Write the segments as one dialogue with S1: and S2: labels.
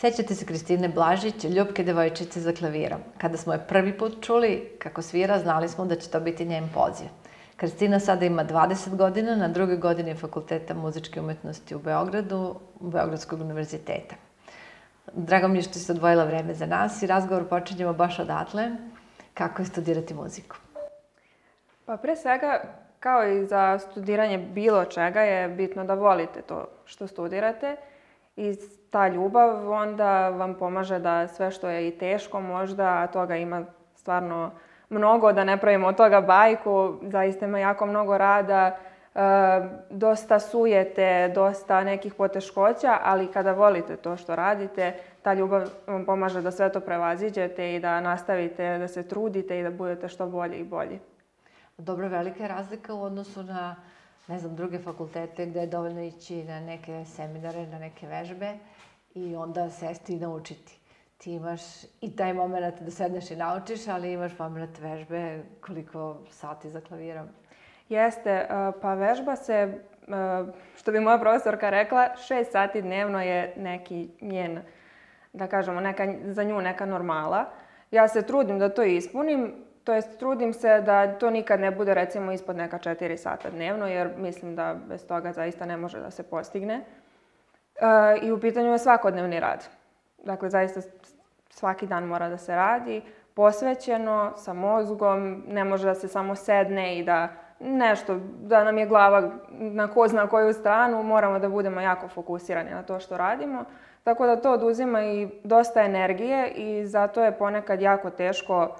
S1: Sjećate se Kristine Blažić, ljubke devojčice za klavirom. Kada smo je prvi put čuli kako svira, znali smo da će to biti njen poziv. Kristina sada ima 20 godina, na drugoj godini Fakulteta muzičke umetnosti u Beogradu, u Beogradskog univerziteta. Drago mi je što ste odvojila vreme za nas i razgovor počinjemo baš odatle. Kako je studirati muziku?
S2: Pa pre svega, kao i za studiranje bilo čega, je bitno da volite to što studirate i ta ljubav onda vam pomaže da sve što je i teško možda, a toga ima stvarno mnogo, da ne pravimo od toga bajku, zaista ima jako mnogo rada, e, dosta sujete, dosta nekih poteškoća, ali kada volite to što radite, ta ljubav vam pomaže da sve to prevaziđete i da nastavite, da se trudite i da budete što bolji i bolji. Dobro, velika je razlika u odnosu na ne znam, druge fakultete gdje je
S1: dovoljno ići na neke seminare, na neke vežbe i onda sesti i naučiti. Ti imaš i taj moment da sedneš i naučiš, ali imaš moment vežbe koliko sati za klavirom.
S2: Jeste, e, pa vežba se, e, što bi moja profesorka rekla, šest sati dnevno je neki njen, da kažemo, za nju neka normala. Ja se trudim da to ispunim, to jest trudim se da to nikad ne bude recimo ispod neka četiri sata dnevno jer mislim da bez toga zaista ne može da se postigne. E, I u pitanju je svakodnevni rad. Dakle, zaista svaki dan mora da se radi, posvećeno, sa mozgom, ne može da se samo sedne i da nešto, da nam je glava na ko zna koju stranu, moramo da budemo jako fokusirani na to što radimo. Tako da to oduzima i dosta energije i zato je ponekad jako teško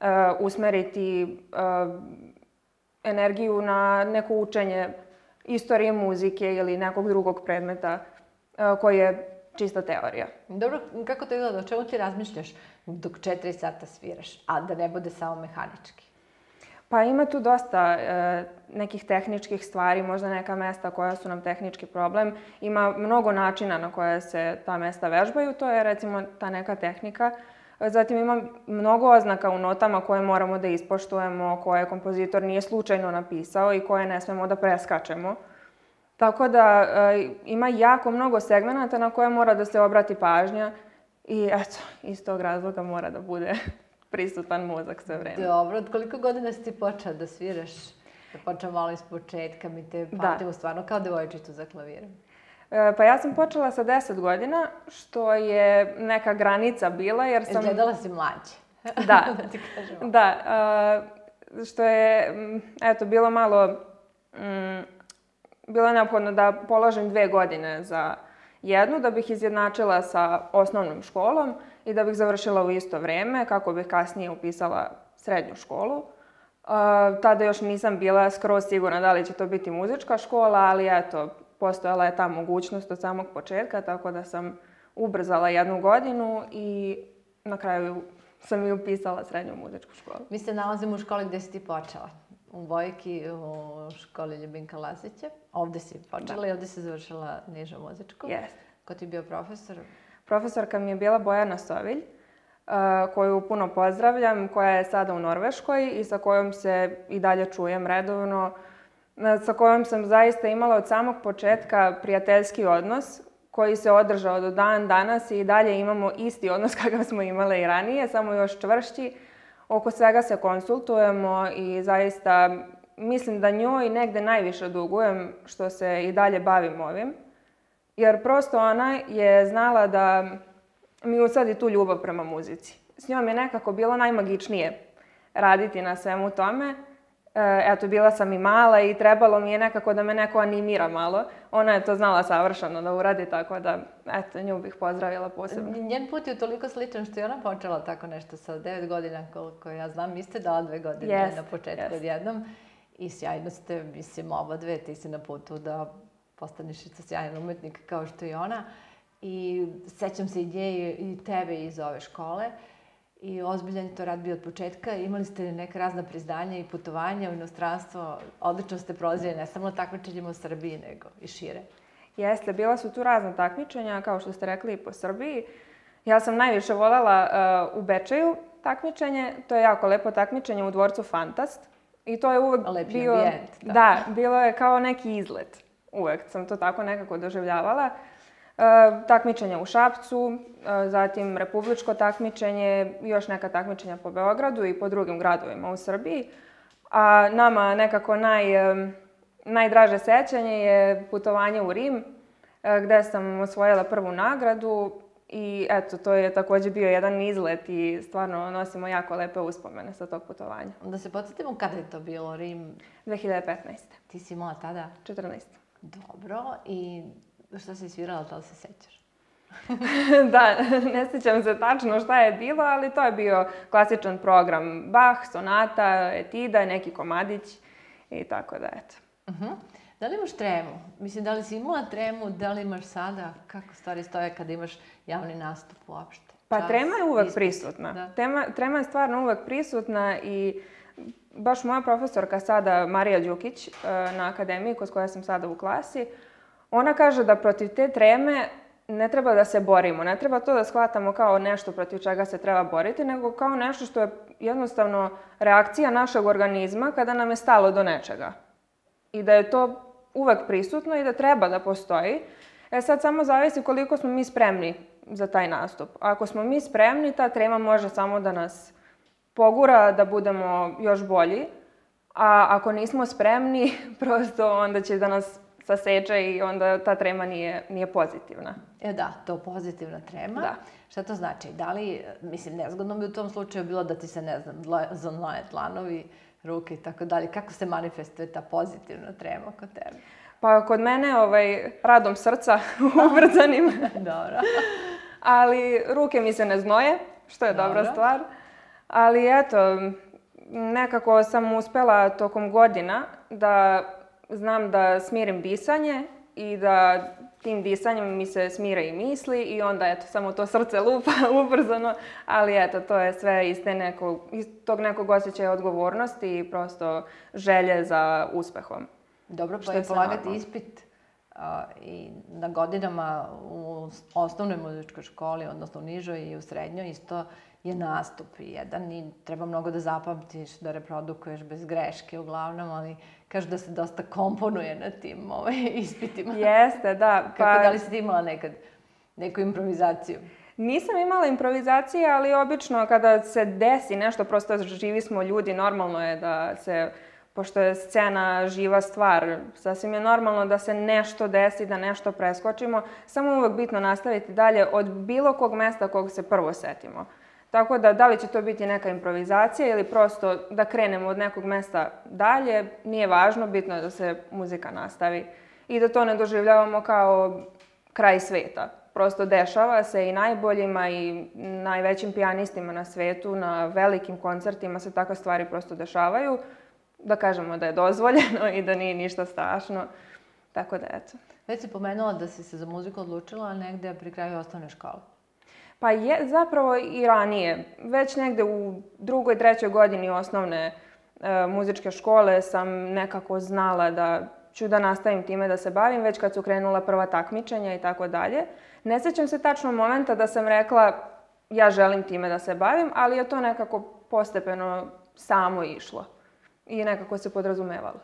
S2: Eh, usmeriti eh, energiju na neko učenje istorije muzike ili nekog drugog predmeta eh, koji je čista teorija. Dobro, kako to izgleda? O čemu ti razmišljaš dok četiri sata sviraš, a da ne bude samo mehanički? Pa ima tu dosta nekih tehničkih stvari, možda neka mesta koja su nam tehnički problem. Ima mnogo načina na koje se ta mesta vežbaju, to je recimo ta neka tehnika. Zatim ima mnogo oznaka u notama koje moramo da ispoštujemo, koje kompozitor nije slučajno napisao i koje ne smemo da preskačemo. Tako da e, ima jako mnogo segmenata na koje mora da se obrati pažnja i eto, iz tog razloga mora da bude prisutan mozak sve vreme. Dobro,
S1: od koliko godina si ti počela da sviraš? Da počeo malo iz početka, mi te stvarno kao devojčicu za klavirom.
S2: E, pa ja sam počela sa deset godina, što je neka granica bila jer sam... Izgledala si mlađe. da. da e, što je, mm, eto, bilo malo... Mm, bilo je neophodno da položim dve godine za jednu, da bih izjednačila sa osnovnom školom i da bih završila u isto vrijeme, kako bih kasnije upisala srednju školu. E, tada još nisam bila skroz sigurna da li će to biti muzička škola, ali eto, postojala je ta mogućnost od samog početka, tako da sam ubrzala jednu godinu i na kraju sam i upisala srednju muzičku školu. Mi se nalazimo u školi gdje
S1: si ti počela. U Vojki, u školi Ljubinka Lazića. Ovdje si počela i ovdje
S2: si završila nižu muzičku. Yes. Ko ti je bio profesor? Profesorka mi je bila Bojana Sovilj, eh, koju puno pozdravljam, koja je sada u Norveškoj i sa kojom se i dalje čujem redovno sa kojom sam zaista imala od samog početka prijateljski odnos koji se održao do dan danas i dalje imamo isti odnos kakav smo imale i ranije, samo još čvršći. Oko svega se konsultujemo i zaista mislim da njoj negde najviše dugujem što se i dalje bavim ovim. Jer prosto ona je znala da mi usadi tu ljubav prema muzici. S njom je nekako bilo najmagičnije raditi na svemu tome. E, eto, bila sam i mala i trebalo mi je nekako da me neko animira malo. Ona je to znala savršeno da uradi, tako da, eto, nju bih pozdravila posebno.
S1: Njen put je toliko sličan što je ona počela tako nešto sa 9 godina, koliko ja znam. Vi ste dala dve godine yes, na početku yes. odjednom. I sjajno ste, mislim, oba dve, ti si na putu da postaneš sjajan umetnik kao što i ona. I sećam se i nje i tebe iz ove škole i ozbiljan je to rad bio od početka. Imali ste neka razna priznanja i putovanja u inostranstvo. Odlično ste prolazili ne samo takmičenjima u Srbiji, nego i
S2: šire. Jeste, bila su tu razna takmičenja, kao što ste rekli, i po Srbiji. Ja sam najviše voljela uh, u Bečeju takmičenje. To je jako lepo takmičenje u dvorcu Fantast. I to je uvek Lepi bio... Ambijent, da. da, bilo je kao neki izlet. Uvek sam to tako nekako doživljavala. E, takmičenja u Šapcu, e, zatim republičko takmičenje, još neka takmičenja po Beogradu i po drugim gradovima u Srbiji. A nama nekako e, najdraže sećanje je putovanje u Rim, gde sam osvojila prvu nagradu i eto, to je također bio jedan izlet i stvarno nosimo jako lepe uspomene sa tog putovanja. Da se podsjetimo kada je to bilo Rim? 2015. Ti si imala tada? 14. Dobro,
S1: i Šta si svirala, da li se sećaš?
S2: da, ne sjećam se tačno šta je bilo, ali to je bio klasičan program. Bach, sonata, etida, neki komadić i tako da, eto.
S1: Uh Da li imaš tremu? Mislim, da li si imala tremu, da li imaš sada? Kako stvari stoje kada imaš javni nastup uopšte?
S2: Pa trema je uvek prisutna. trema je stvarno uvek prisutna i baš moja profesorka sada, Marija Đukić, eh, na akademiji kod koja sam sada u klasi, ona kaže da protiv te treme ne treba da se borimo, ne treba to da shvatamo kao nešto protiv čega se treba boriti, nego kao nešto što je jednostavno reakcija našeg organizma kada nam je stalo do nečega. I da je to uvek prisutno i da treba da postoji. E sad samo zavisi koliko smo mi spremni za taj nastup. Ako smo mi spremni, ta trema može samo da nas pogura da budemo još bolji, a ako nismo spremni, prosto onda će da nas sa i onda ta trema nije, nije pozitivna. E da, to pozitivna trema. Da. Šta to znači?
S1: Da li, mislim, nezgodno bi u tom slučaju bilo da ti se, ne znam, zonlaje tlanovi,
S2: ruke i tako dalje. Kako se manifestuje ta pozitivna trema kod tebe? Pa kod mene ovaj, radom srca ubrzanim. Dobro. Ali ruke mi se ne znoje, što je Dobro. dobra stvar. Ali eto, nekako sam uspela tokom godina da znam da smirim disanje i da tim disanjem mi se smire i misli i onda eto samo to srce lupa ubrzano, ali eto to je sve iz, te iz tog nekog osjećaja odgovornosti i prosto želje za uspehom. Dobro, pa je polagati ispit
S1: i na godinama u osnovnoj muzičkoj školi, odnosno u nižoj i u srednjoj isto je nastup jedan i treba mnogo da zapamtiš, da reprodukuješ bez greške uglavnom, ali kažu da se dosta komponuje na tim ovaj, ispitima.
S2: Jeste, da. Pa... Kako, da li si imala nekad neku improvizaciju? Nisam imala improvizacije, ali obično kada se desi nešto, prosto živi smo ljudi, normalno je da se, pošto je scena živa stvar, sasvim je normalno da se nešto desi, da nešto preskočimo, samo uvek bitno nastaviti dalje od bilo kog mesta kog se prvo setimo. Tako da, da li će to biti neka improvizacija ili prosto da krenemo od nekog mesta dalje, nije važno, bitno je da se muzika nastavi i da to ne doživljavamo kao kraj svijeta. Prosto dešava se i najboljima i najvećim pijanistima na svijetu, na velikim koncertima se takve stvari prosto dešavaju. Da kažemo da je dozvoljeno i da nije ništa strašno. Tako da, eto. Već si pomenula da si se za muziku odlučila negdje pri kraju osnovne škole. Pa je zapravo i ranije. Već negde u drugoj, trećoj godini osnovne e, muzičke škole sam nekako znala da ću da nastavim time da se bavim, već kad su krenula prva takmičenja i tako dalje. Ne sjećam se tačno momenta da sam rekla ja želim time da se bavim, ali je to nekako postepeno samo išlo i nekako se podrazumevalo.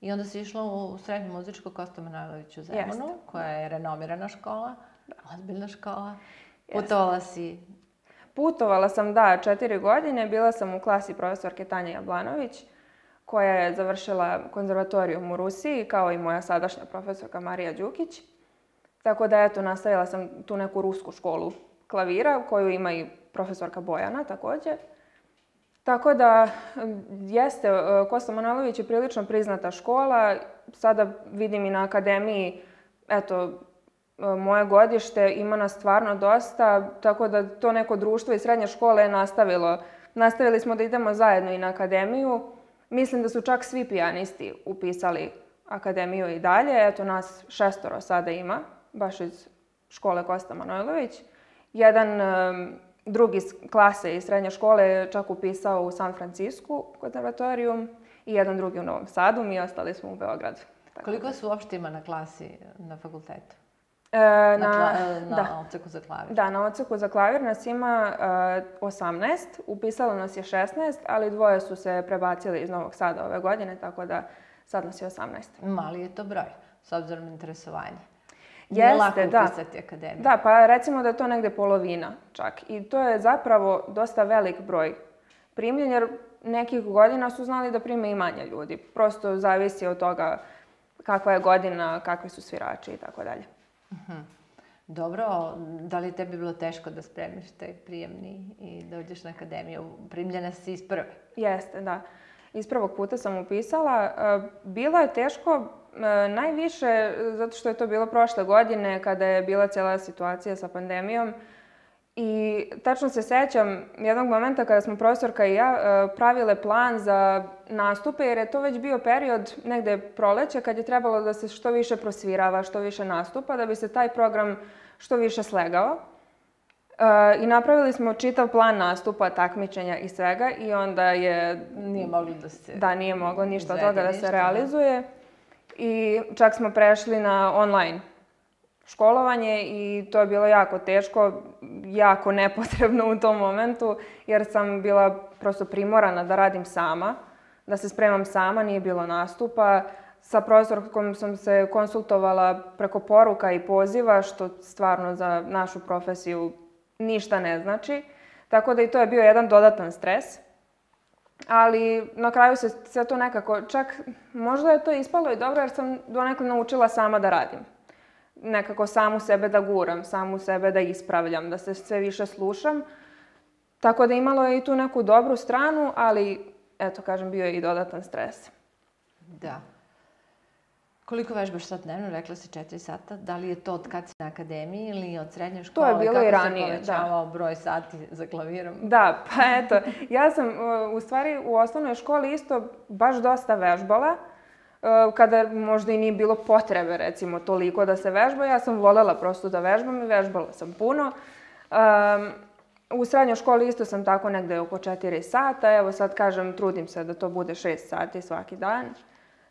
S2: I onda si išla u srednju muzičku Kosta Manojlović u Zemunu, koja je renomirana škola, ozbiljna škola. Putovala si? Putovala sam, da, četiri godine. Bila sam u klasi profesorke Tanja Jablanović koja je završila konzervatorijum u Rusiji, kao i moja sadašnja profesorka Marija Đukić. Tako da, eto, nastavila sam tu neku rusku školu klavira, koju ima i profesorka Bojana također. Tako da, jeste, e, Kosta Manalović je prilično priznata škola. Sada vidim i na akademiji, eto, E, moje godište ima nas stvarno dosta, tako da to neko društvo iz srednje škole je nastavilo. Nastavili smo da idemo zajedno i na akademiju. Mislim da su čak svi pijanisti upisali akademiju i dalje. Eto, nas šestoro sada ima, baš iz škole Kosta Manojlović. Jedan e, drugi iz klase iz srednje škole je čak upisao u San Francisku konzervatorijum i jedan drugi u Novom Sadu, mi ostali smo u Beogradu. Koliko su uopšte ima na klasi
S1: na fakultetu?
S2: E, na, na, e, na za klavir. Da, na odseku za klavir nas ima e, osamnaest 18, upisalo nas je 16, ali dvoje su se prebacili iz Novog Sada ove godine, tako da sad nas je 18. Mali je to broj, s obzirom na interesovanje. Jeste, lako akademiju. Da, pa recimo da je to negde polovina čak. I to je zapravo dosta velik broj primljen, jer nekih godina su znali da prime i manje ljudi. Prosto zavisi od toga kakva je godina, kakvi su svirači i tako dalje. Mhm. Dobro, da li je tebi bilo teško da spremiš taj prijemni i dođeš na akademiju? Primljena si iz prve. Jeste, da. Iz prvog puta sam upisala. E, bilo je teško e, najviše zato što je to bilo prošle godine kada je bila cijela situacija sa pandemijom. I tačno se sjećam jednog momenta kada smo profesorka i ja e, pravile plan za nastupe jer je to već bio period negdje proleće kad je trebalo da se što više prosvirava, što više nastupa da bi se taj program što više slegao. E, I napravili smo čitav plan nastupa, takmičenja i svega i onda je... Nije moglo da se... Da, nije moglo ništa od toga da se realizuje. I čak smo prešli na online školovanje i to je bilo jako teško, jako nepotrebno u tom momentu jer sam bila prosto primorana da radim sama, da se spremam sama, nije bilo nastupa. Sa profesorkom sam se konsultovala preko poruka i poziva što stvarno za našu profesiju ništa ne znači. Tako da i to je bio jedan dodatan stres. Ali na kraju se sve to nekako, čak možda je to ispalo i dobro jer sam donekle naučila sama da radim nekako samu sebe da guram, samu sebe da ispravljam, da se sve više slušam. Tako da imalo je i tu neku dobru stranu, ali eto kažem bio je i dodatan stres. Da. Koliko vežbaš sad dnevno? Rekla si četiri
S1: sata. Da li je to od kad si na akademiji ili od srednje škole? To je bilo i ranije, se povećavao broj sati
S2: za klavirom? Da, pa eto. Ja sam u stvari u osnovnoj školi isto baš dosta vežbala. E, kada možda i nije bilo potrebe recimo toliko da se vežba. Ja sam voljela prosto da vežbam i vežbala sam puno. u srednjoj školi isto sam tako negdje oko 4 sata. Evo sad kažem, trudim se da to bude 6 sati svaki dan.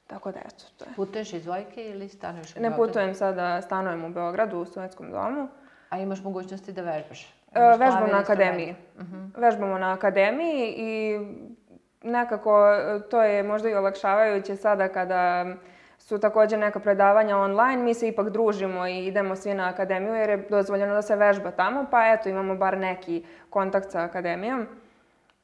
S2: Tako da, eto, to je. Putuješ iz Vojke ili stanuješ u Ne putujem sada, stanujem u Beogradu, u sovjetskom domu. A imaš mogućnosti da vežbaš? E, vežbam na akademiji. Mhm. Vežbamo na akademiji i nekako e, to je možda i olakšavajuće sada kada su također neka predavanja online, mi se ipak družimo i idemo svi na akademiju jer je dozvoljeno da se vežba tamo, pa eto imamo bar neki kontakt sa akademijom.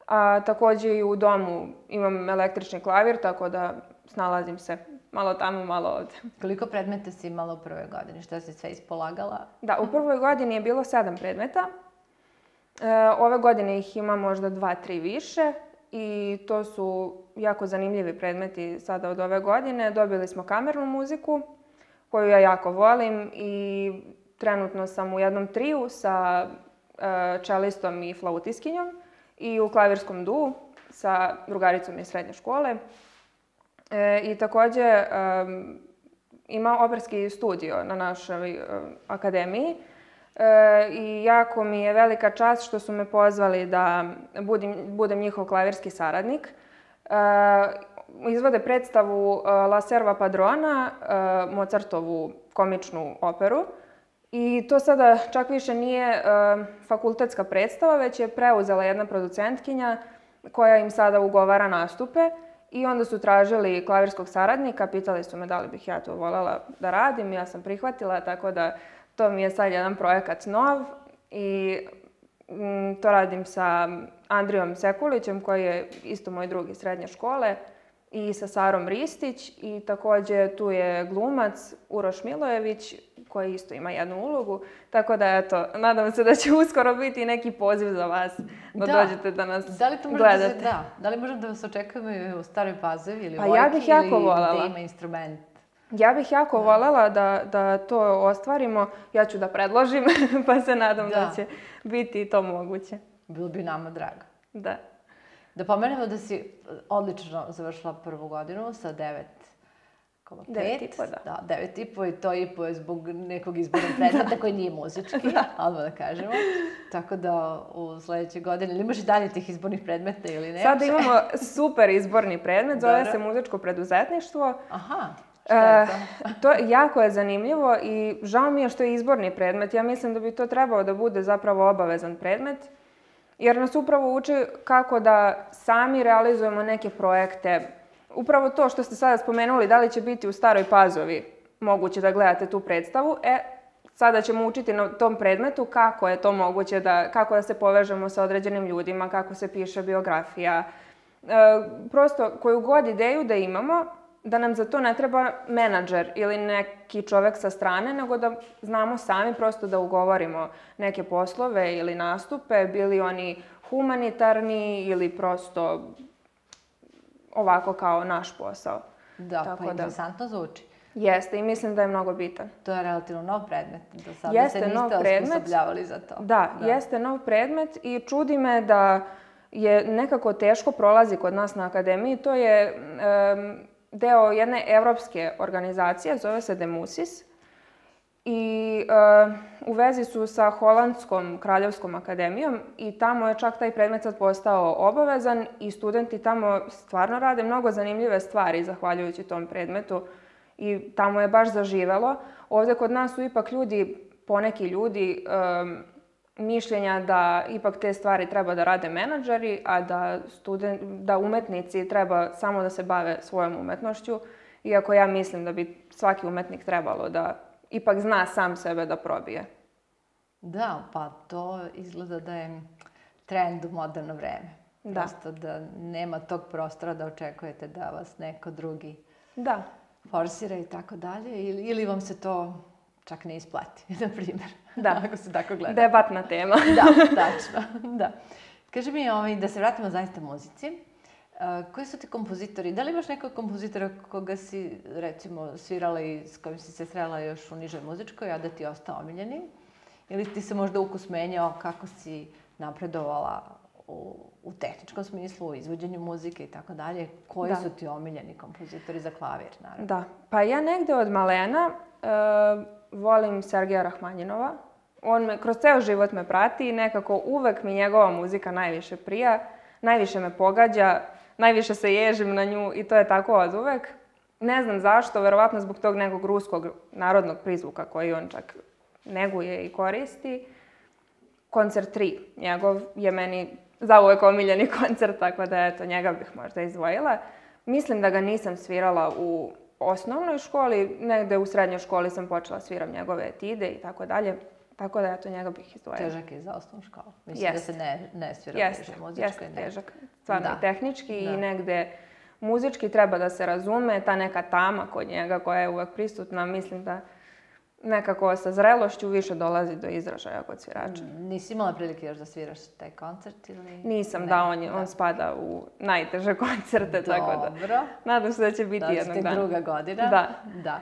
S2: A također i u domu imam električni klavir, tako da snalazim se malo tamo, malo ovdje. Koliko predmeta si imala u prvoj godini? Što si sve ispolagala? Da, u prvoj godini je bilo sedam predmeta. E, ove godine ih ima možda dva, tri više i to su jako zanimljivi predmeti sada od ove godine. Dobili smo kamernu muziku koju ja jako volim i trenutno sam u jednom triju sa e, čelistom i flautiskinjom i u klavirskom duu sa drugaricom iz srednje škole. E, I također ima operski studio na našoj akademiji E, I jako mi je velika čast što su me pozvali da budem njihov klavirski saradnik. E, izvode predstavu e, La Serva Padrona, e, Mozartovu komičnu operu. I to sada čak više nije fakultetska predstava, već je preuzela jedna producentkinja koja im sada ugovara nastupe. I onda su tražili klavirskog saradnika, pitali su me da li bih ja to voljela da radim, ja sam prihvatila, tako da to mi je sad jedan projekat nov i mm, to radim sa Andrijom Sekulićem koji je isto moj drugi srednje škole i sa Sarom Ristić i također tu je glumac Uroš Milojević koji isto ima jednu ulogu. Tako da eto, nadam se da će uskoro biti neki poziv za vas da, dođete da nas da li gledate. Da, da, li možete da vas očekujemo u Staroj
S1: Pazovi ili pa jako ili ima instrument?
S2: Ja bih jako voljela da, da to ostvarimo. Ja ću da predložim, pa se nadam da. će biti to moguće.
S1: Bilo bi nama drago. Da. Da pomenemo da si odlično završila prvu godinu sa 9 da. Da, devet i to i po je zbog nekog izbornog predmeta koji nije muzički, da. da kažemo. Tako da u sledećoj godini, ili imaš dalje tih izbornih predmeta ili ne? Sada imamo
S2: super izborni predmet, zove se muzičko preduzetništvo. Aha. Eh, to? jako je zanimljivo i žao mi je što je izborni predmet. Ja mislim da bi to trebao da bude zapravo obavezan predmet. Jer nas upravo uči kako da sami realizujemo neke projekte. Upravo to što ste sada spomenuli, da li će biti u Staroj Pazovi moguće da gledate tu predstavu, e, sada ćemo učiti na tom predmetu kako je to moguće, da, kako da se povežemo sa određenim ljudima, kako se piše biografija. E, prosto koju god ideju da imamo, da nam za to ne treba menadžer ili neki čovek sa strane, nego da znamo sami prosto da ugovorimo neke poslove ili nastupe, bili oni humanitarni ili prosto ovako kao naš posao. Da, pa Tako pa interesantno zvuči. Jeste i mislim da je mnogo bitan. To je relativno nov predmet. Do sada jeste se niste nov predmet, za to. Da, jeste nov predmet i čudi me da je nekako teško prolazi kod nas na akademiji. To je deo jedne europske organizacije, zove se Demusis, i e, u vezi su sa Holandskom kraljevskom akademijom i tamo je čak taj predmet sad postao obavezan i studenti tamo stvarno rade mnogo zanimljive stvari zahvaljujući tom predmetu i tamo je baš zaživelo. Ovdje kod nas su ipak ljudi, poneki ljudi, e, mišljenja da ipak te stvari treba da rade menadžeri, a da, student, da umetnici treba samo da se bave svojom umetnošću. Iako ja mislim da bi svaki umetnik trebalo da ipak zna sam sebe da probije.
S1: Da, pa to izgleda da je trend u moderno vreme. Da. Prosto da nema tog prostora da očekujete da vas neko drugi da. forsira i tako dalje. ili vam se to čak ne isplati, na primjer. Da. Ako se tako gleda. Debatna tema. da, tačno. Da. Kaži mi, ovaj, da se vratimo zaista muzici. Eh, koji su ti kompozitori? Da li imaš nekog kompozitora koga si, recimo, svirala i s kojim si se srela još u nižoj muzičkoj, a da ti je ostao omiljeni? Ili ti se možda ukus menjao kako si napredovala u, tehničkom smislu, u izvođenju muzike i tako dalje? Koji su ti omiljeni kompozitori za klavir, naravno? Da,
S2: pa ja negde od malena eh, volim Sergeja Rahmanjinova. On me, kroz ceo život me prati i nekako uvek mi njegova muzika najviše prija, najviše me pogađa, najviše se ježim na nju i to je tako od uvek. Ne znam zašto, verovatno zbog tog nekog ruskog narodnog prizvuka koji on čak neguje i koristi. Koncert 3 njegov je meni uvek omiljeni koncert, tako da eto, njega bih možda izdvojila. Mislim da ga nisam svirala u osnovnoj školi, negde u srednjoj školi sam počela sviram njegove etide i tako dalje. Tako da ja to njega bih izdvojila. Težak je
S1: za osnovnu školu. Mislim da se ne,
S2: ne svira jest. težak. Stvarno tehnički i negde muzički treba da se razume. Ta neka tama kod njega koja je uvek prisutna, mislim da nekako sa zrelošću više dolazi do izražaja kod svirača. Mm, nisi imala prilike još da sviraš taj
S1: koncert ili? Nisam,
S2: da, on, on spada u najteže koncerte, tako da nadam se da će biti da, jednog dana. druga godina. Da.
S1: da.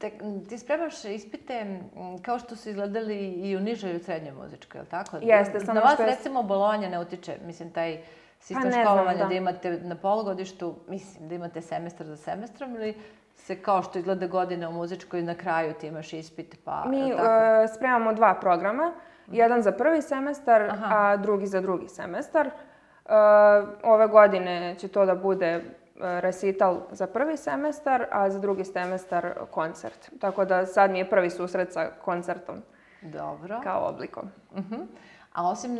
S1: E, ti spremaš ispite kao što su izgledali i u nižoj i u srednjoj muzičkoj, je tako? Jeste, samo Na vas, recimo, Bolonja ne utiče, mislim, taj sistem pa školovanja da. da imate na polugodištu, mislim, da imate semestar za semestrom ili se kao što izgleda godine u muzičkoj, na kraju
S2: ti imaš ispit, pa... Mi e, spremamo dva programa, mhm. jedan za prvi semestar, a drugi za drugi semestar. E, ove godine će to da bude e, recital za prvi semestar, a za drugi semestar koncert. Tako da sad mi je prvi susret sa koncertom. Dobro. Kao oblikom. Mhm. A
S1: osim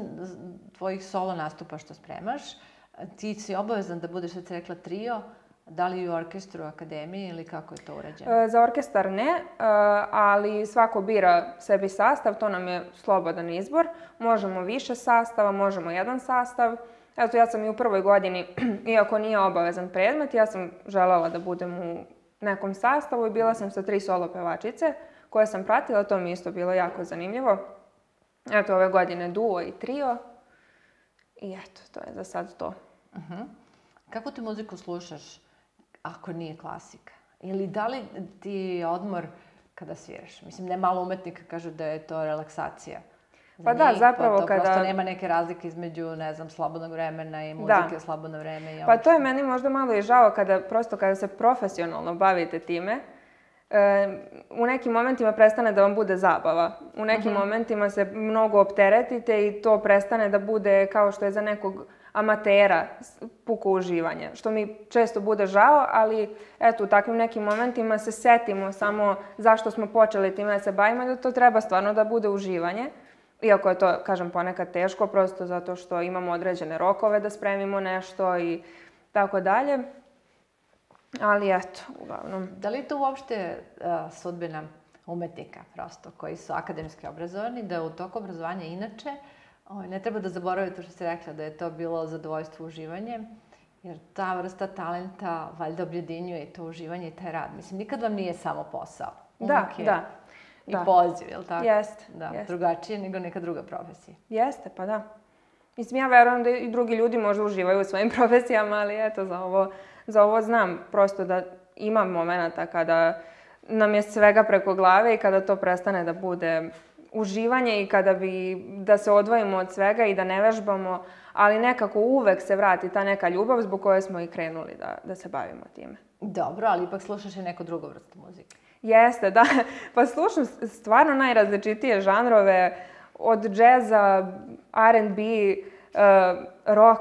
S1: tvojih solo nastupa što spremaš, ti si obavezan da budeš, sad rekla,
S2: trio, da li u orkestru, akademiji ili kako je to urađeno? E, za orkestar ne, e, ali svako bira sebi sastav, to nam je slobodan izbor. Možemo više sastava, možemo jedan sastav. Eto, ja sam i u prvoj godini, iako nije obavezan predmet, ja sam željela da budem u nekom sastavu i bila sam sa tri solo pevačice koje sam pratila, to mi isto bilo jako zanimljivo. Eto, ove godine duo i trio i eto, to je za sad to.
S1: Mhm. Kako ti muziku slušaš? ako nije klasika? Ili da li ti odmor kada sviraš? Mislim, ne malo umetnika kažu da je to relaksacija.
S2: pa da, zapravo pa to kada... Prosto nema
S1: neke razlike između, ne znam, slobodnog vremena i muzike slobodno vreme. pa ono
S2: to je meni možda malo i žao kada, prosto kada se profesionalno bavite time, u nekim momentima prestane da vam bude zabava. U nekim mhm. momentima se mnogo opteretite i to prestane da bude kao što je za nekog amatera puko uživanje, što mi često bude žao, ali eto, u takvim nekim momentima se setimo samo zašto smo počeli time da se bavimo, da to treba stvarno da bude uživanje. Iako je to, kažem, ponekad teško, prosto zato što imamo određene rokove da spremimo nešto i tako dalje. Ali eto, uglavnom. Da li je to uopšte e, sudbina
S1: umetnika prosto koji su akademski obrazovani, da u toku obrazovanja inače Ovaj, ne treba da zaboravite što ste rekla, da je to bilo zadovoljstvo uživanje, jer ta vrsta talenta valjda objedinjuje i to uživanje i taj rad. Mislim, nikad vam nije samo posao. Da, je da.
S2: I da. poziv, je li tako? Jeste. Da, jest. drugačije nego neka druga profesija. Jeste, pa da. Mislim, ja verujem da i drugi ljudi možda uživaju u svojim profesijama, ali eto, za ovo, za ovo znam prosto da ima momenta kada nam je svega preko glave i kada to prestane da bude uživanje i kada bi, da se odvojimo od svega i da ne vežbamo, ali nekako uvek se vrati ta neka ljubav zbog koje smo i krenuli da, da se bavimo time. Dobro, ali ipak slušaš i neku drugu vrstu muzike. Jeste, da. Pa slušam stvarno najrazličitije žanrove, od džeza, R&B, e, rock,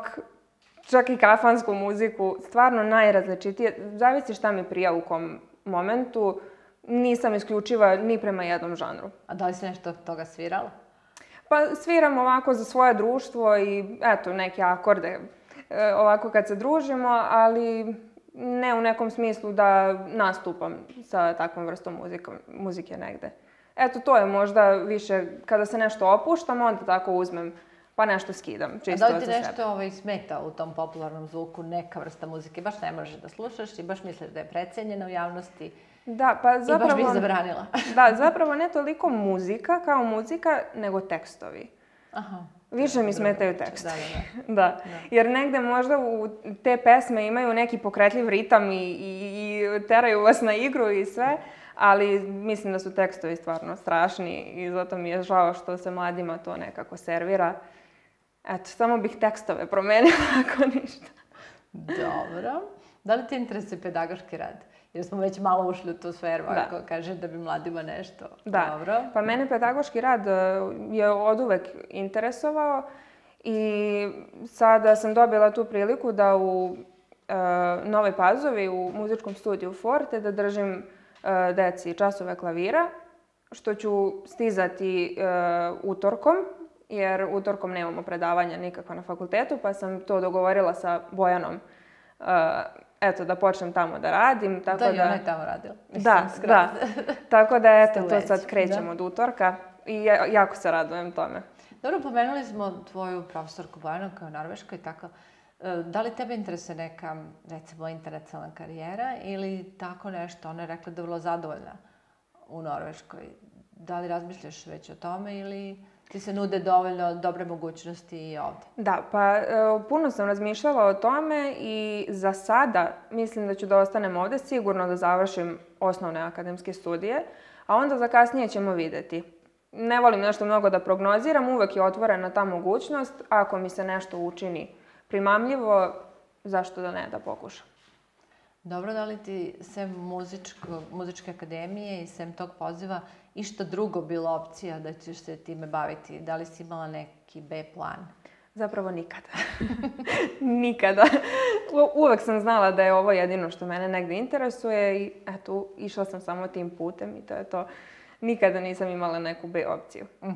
S2: čak i kafansku muziku. Stvarno najrazličitije. Zavisi šta mi prija u kom momentu nisam isključiva ni prema jednom žanru. A da li si nešto od toga svirala? Pa sviram ovako za svoje društvo i eto neke akorde e, ovako kad se družimo, ali ne u nekom smislu da nastupam sa takvom vrstom muzik. muzike negde. Eto, to je možda više, kada se nešto opuštam, onda tako uzmem pa nešto skidam, čisto A da li ti nešto
S1: ovaj, smeta u tom popularnom zvuku, neka vrsta muzike, baš ne možeš da slušaš i baš misliš da je precenjena u javnosti?
S2: Da, pa zapravo... I baš bih zabranila. da, zapravo ne toliko muzika kao muzika, nego tekstovi. Aha. Više mi smetaju tekst. Da, Jer negde možda u te pesme imaju neki pokretljiv ritam i, teraju vas na igru i sve, ali mislim da su tekstovi stvarno strašni i zato mi je žao što se mladima to nekako servira. Eto, samo bih tekstove promenila ako ništa. Dobro.
S1: Da li te interesuje pedagoški rad? jer smo već malo ušli u tu sferu, da. ako kažeš da bi mladima
S2: nešto. Da. Dobro. Pa mene pedagoški rad e, je od uvek interesovao i sada sam dobila tu priliku da u e, Novoj Pazovi, u muzičkom studiju Forte, da držim e, deci časove klavira, što ću stizati e, utorkom, jer utorkom nemamo predavanja nikakva na fakultetu, pa sam to dogovorila sa Bojanom eto, da počnem tamo da radim. Tako da, da... i ona je tamo radila. Mislim, da, da. Tako da,
S1: eto, to sad krećemo od
S2: utorka i jako se radujem tome.
S1: Dobro, pomenuli smo tvoju profesorku Bojanu kao Norveškoj i tako. E, da li tebe interese neka, recimo, internacionalna karijera ili tako nešto? Ona je rekla da je vrlo zadovoljna u Norveškoj. Da li razmišljaš već o tome ili ti se nude dovoljno dobre
S2: mogućnosti i ovdje. Da, pa e, puno sam razmišljala o tome i za sada mislim da ću da ostanem ovdje sigurno da završim osnovne akademske studije, a onda za kasnije ćemo vidjeti. Ne volim nešto mnogo da prognoziram, uvek je otvorena ta mogućnost. Ako mi se nešto učini primamljivo, zašto da ne da pokušam. Dobro, da li ti sem muzičko, muzičke akademije i sem tog
S1: poziva išta drugo bila opcija da ćeš se time baviti? Da li si imala neki B plan? Zapravo nikada.
S2: nikada. Uvek sam znala da je ovo jedino što mene negdje interesuje i eto, išla sam samo tim putem i to je to. Nikada nisam imala neku B opciju. Uh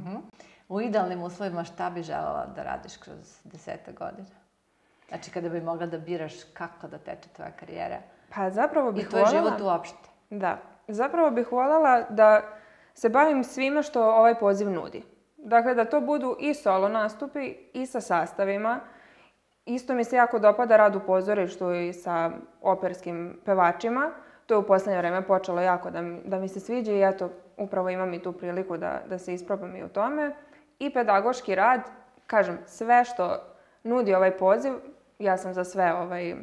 S2: U idealnim uslovima šta bi želala
S1: da radiš kroz deseta godina? Znači, kada bi mogla da biraš kako da teče
S2: tvoja karijera, pa zapravo bih I tvoj život uopšte. Da. Zapravo bih voljela da se bavim svima što ovaj poziv nudi. Dakle, da to budu i solo nastupi i sa sastavima. Isto mi se jako dopada rad u pozorištu i sa operskim pevačima. To je u posljednje vrijeme počelo jako da mi, se sviđa i eto, upravo imam i tu priliku da, da se isprobam i u tome. I pedagoški rad, kažem, sve što nudi ovaj poziv, ja sam za sve ovaj,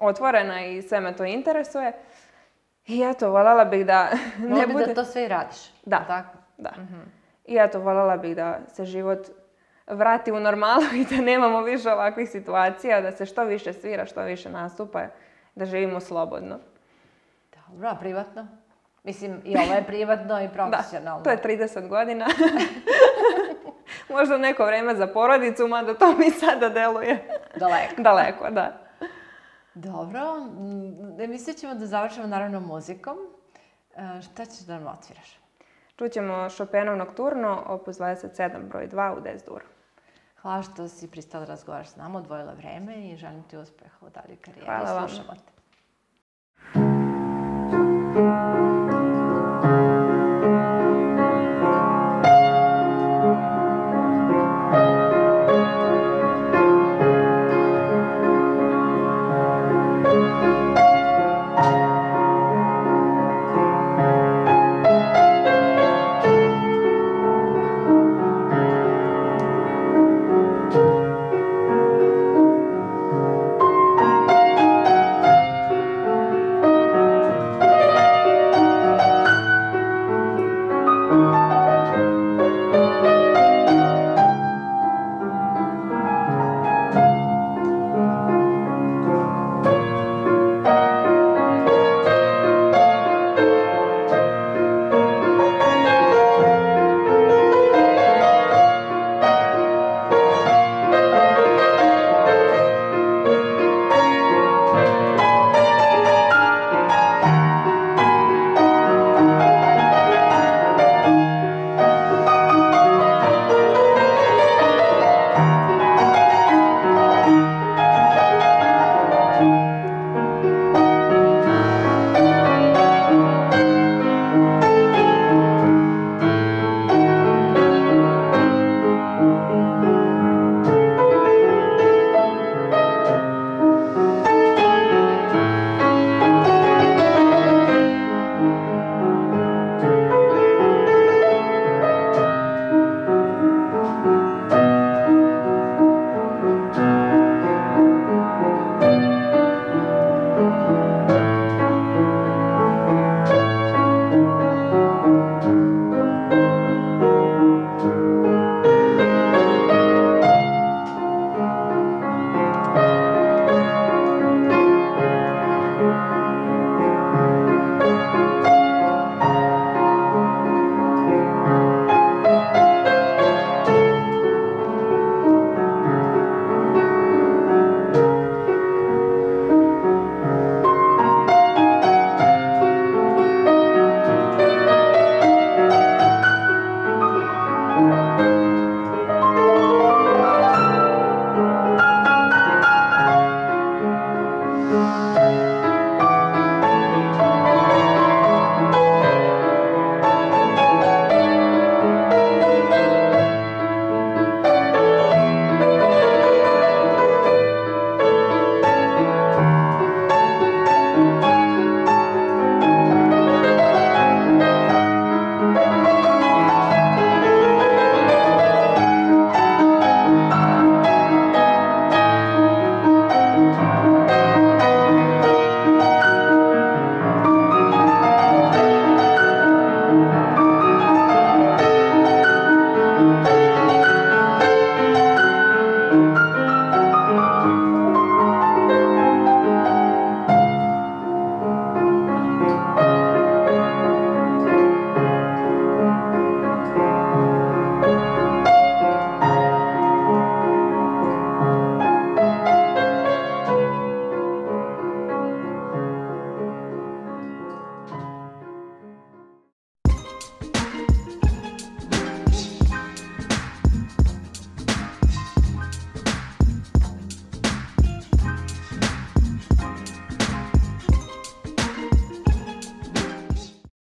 S2: otvorena i sve me to interesuje. I eto, voljela bih da ne bude... da to sve i radiš. Da. Tako? Da. Mhm. I eto, voljela bih da se život vrati u normalu i da nemamo više ovakvih situacija, da se što više svira, što više nastupa, da živimo slobodno.
S1: Dobro, a privatno? Mislim, i ovo
S2: je privatno i profesionalno. Da, to je 30 godina. Možda neko vrijeme za porodicu, mada to mi sada deluje. Daleko. Daleko, da.
S1: Dobro, mm, emisiju ćemo da završimo naravno muzikom. E, šta ćeš da nam otviraš?
S2: Čućemo Chopinov Nocturno, opus 27, broj 2 u des
S1: Hvala što si pristala da razgovaraš s nama, odvojila vreme i želim ti uspeha u dalje karijeri. Hvala vam. Slušamo
S2: te.